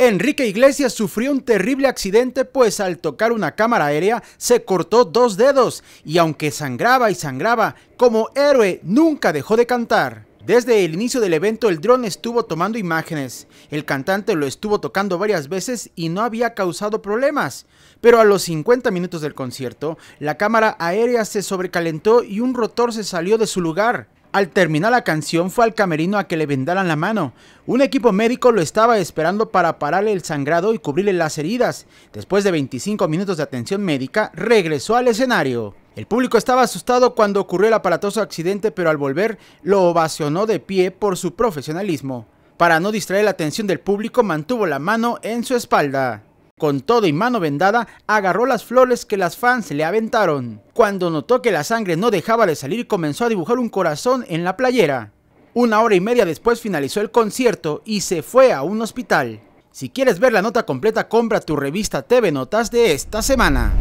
Enrique Iglesias sufrió un terrible accidente pues al tocar una cámara aérea se cortó dos dedos y aunque sangraba y sangraba, como héroe nunca dejó de cantar. Desde el inicio del evento el dron estuvo tomando imágenes, el cantante lo estuvo tocando varias veces y no había causado problemas, pero a los 50 minutos del concierto la cámara aérea se sobrecalentó y un rotor se salió de su lugar. Al terminar la canción fue al camerino a que le vendaran la mano. Un equipo médico lo estaba esperando para pararle el sangrado y cubrirle las heridas. Después de 25 minutos de atención médica, regresó al escenario. El público estaba asustado cuando ocurrió el aparatoso accidente, pero al volver lo ovacionó de pie por su profesionalismo. Para no distraer la atención del público, mantuvo la mano en su espalda. Con todo y mano vendada, agarró las flores que las fans le aventaron. Cuando notó que la sangre no dejaba de salir, comenzó a dibujar un corazón en la playera. Una hora y media después finalizó el concierto y se fue a un hospital. Si quieres ver la nota completa, compra tu revista TV Notas de esta semana.